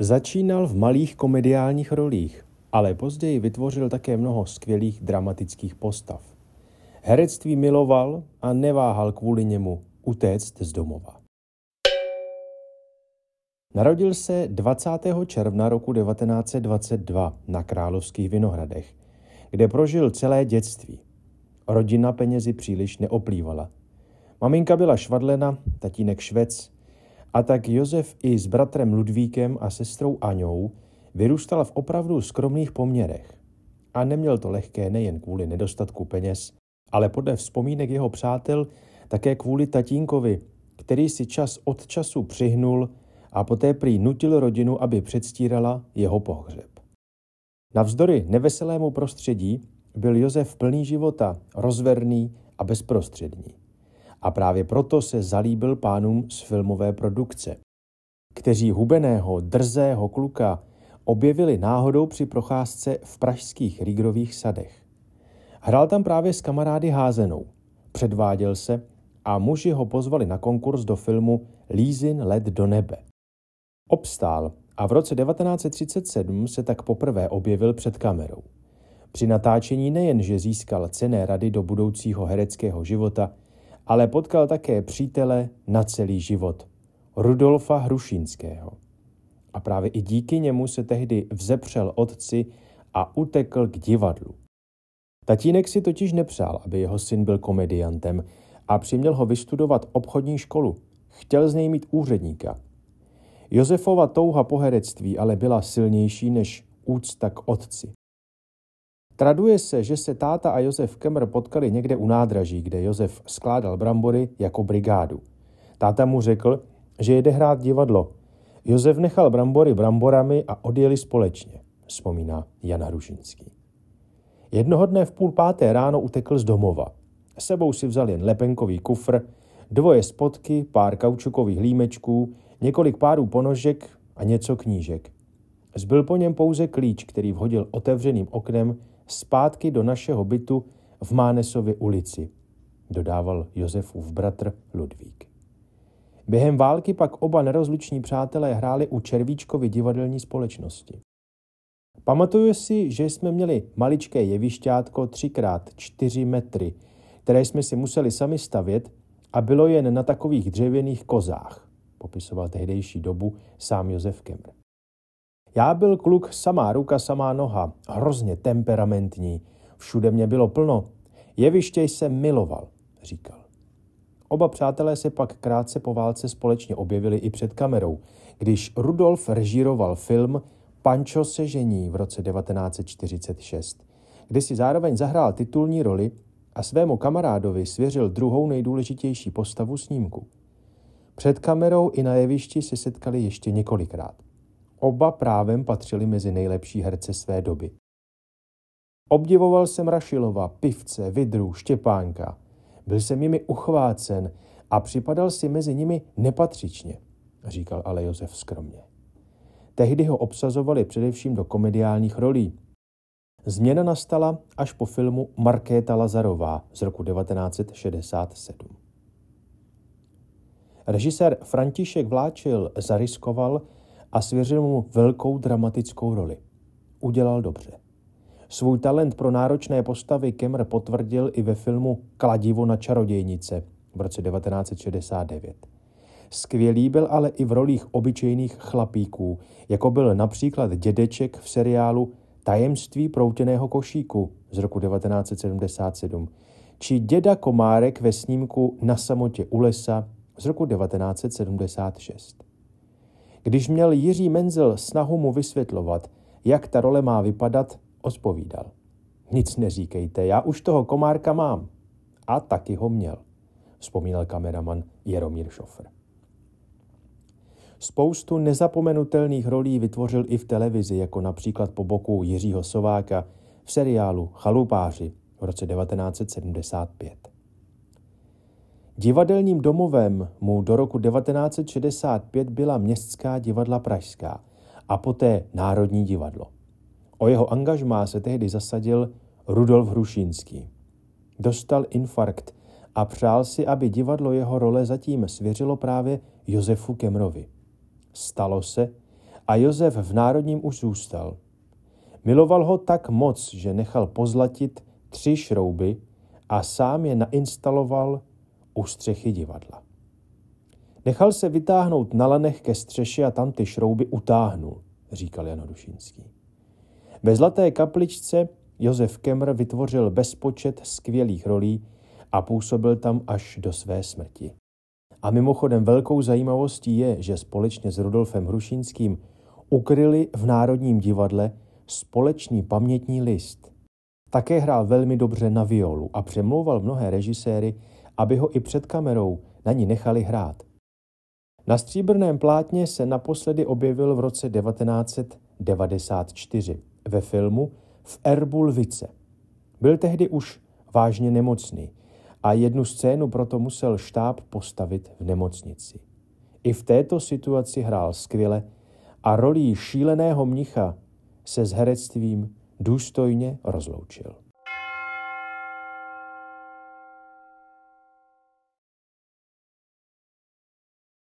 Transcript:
Začínal v malých komediálních rolích, ale později vytvořil také mnoho skvělých dramatických postav. Herectví miloval a neváhal kvůli němu utéct z domova. Narodil se 20. června roku 1922 na Královských Vinohradech, kde prožil celé dětství. Rodina penězi příliš neoplývala. Maminka byla švadlena, tatínek švec, a tak Josef i s bratrem Ludvíkem a sestrou Aňou vyrůstal v opravdu skromných poměrech. A neměl to lehké nejen kvůli nedostatku peněz, ale podle vzpomínek jeho přátel také kvůli tatínkovi, který si čas od času přihnul a poté prý nutil rodinu, aby předstírala jeho pohřeb. Navzdory neveselému prostředí byl Josef plný života, rozverný a bezprostřední a právě proto se zalíbil pánům z filmové produkce, kteří hubeného, drzého kluka objevili náhodou při procházce v pražských rigrových sadech. Hrál tam právě s kamarády házenou, předváděl se a muži ho pozvali na konkurs do filmu Lízin let do nebe. Obstál a v roce 1937 se tak poprvé objevil před kamerou. Při natáčení nejenže získal cené rady do budoucího hereckého života, ale potkal také přítele na celý život, Rudolfa Hrušinského A právě i díky němu se tehdy vzepřel otci a utekl k divadlu. Tatínek si totiž nepřál, aby jeho syn byl komediantem a přiměl ho vystudovat obchodní školu. Chtěl z něj mít úředníka. Josefova touha po herectví ale byla silnější než úcta k otci. Traduje se, že se táta a Josef Kemr potkali někde u nádraží, kde Josef skládal brambory jako brigádu. Táta mu řekl, že jede hrát divadlo. Josef nechal brambory bramborami a odjeli společně, vzpomíná Jana Rušinský. Jednoho dne v půl páté ráno utekl z domova. Sebou si vzal jen lepenkový kufr, dvoje spotky, pár kaučukových límečků, několik párů ponožek a něco knížek. Zbyl po něm pouze klíč, který vhodil otevřeným oknem zpátky do našeho bytu v Mánesově ulici, dodával Josefův bratr Ludvík. Během války pak oba nerozluční přátelé hráli u Červíčkovy divadelní společnosti. Pamatuju si, že jsme měli maličké jevišťátko 3x4 metry, které jsme si museli sami stavět a bylo jen na takových dřevěných kozách, popisoval tehdejší dobu sám Josef Kemr. Já byl kluk samá ruka, samá noha, hrozně temperamentní. Všude mě bylo plno. Jeviště jsem miloval, říkal. Oba přátelé se pak krátce po válce společně objevili i před kamerou, když Rudolf režíroval film Pančo se žení v roce 1946, kde si zároveň zahrál titulní roli a svému kamarádovi svěřil druhou nejdůležitější postavu snímku. Před kamerou i na jevišti se setkali ještě několikrát. Oba právem patřili mezi nejlepší herce své doby. Obdivoval jsem Rašilova, Pivce, Vidru, Štěpánka. Byl jsem jimi uchvácen a připadal si mezi nimi nepatřičně, říkal ale Josef skromně. Tehdy ho obsazovali především do komediálních rolí. Změna nastala až po filmu Markéta Lazarová z roku 1967. Režisér František Vláčil zariskoval, a svěřil mu velkou dramatickou roli. Udělal dobře. Svůj talent pro náročné postavy Kemr potvrdil i ve filmu Kladivo na čarodějnice v roce 1969. Skvělý byl ale i v rolích obyčejných chlapíků, jako byl například dědeček v seriálu Tajemství proutěného košíku z roku 1977, či děda Komárek ve snímku Na samotě u lesa z roku 1976. Když měl Jiří Menzel snahu mu vysvětlovat, jak ta role má vypadat, odpovídal. Nic neříkejte, já už toho komárka mám. A taky ho měl, vzpomínal kameraman Jaromír Šofr. Spoustu nezapomenutelných rolí vytvořil i v televizi, jako například po boku Jiřího Sováka v seriálu Chalupáři v roce 1975. Divadelním domovem mu do roku 1965 byla Městská divadla Pražská a poté Národní divadlo. O jeho angažmá se tehdy zasadil Rudolf Hrušínský. Dostal infarkt a přál si, aby divadlo jeho role zatím svěřilo právě Josefu Kemrovi. Stalo se a Josef v Národním už zůstal. Miloval ho tak moc, že nechal pozlatit tři šrouby a sám je nainstaloval u střechy divadla. Nechal se vytáhnout na lanech ke střeše a tam ty šrouby utáhnul, říkal Jan Dušinský. Ve Zlaté kapličce Josef Kemr vytvořil bezpočet skvělých rolí a působil tam až do své smrti. A mimochodem velkou zajímavostí je, že společně s Rudolfem Hrušinským ukryli v Národním divadle společný pamětní list. Také hrál velmi dobře na violu a přemlouval mnohé režiséry, aby ho i před kamerou na ní nechali hrát. Na stříbrném plátně se naposledy objevil v roce 1994 ve filmu v Erbulvice. Byl tehdy už vážně nemocný a jednu scénu proto musel štáb postavit v nemocnici. I v této situaci hrál skvěle a rolí šíleného mnicha se s herectvím důstojně rozloučil.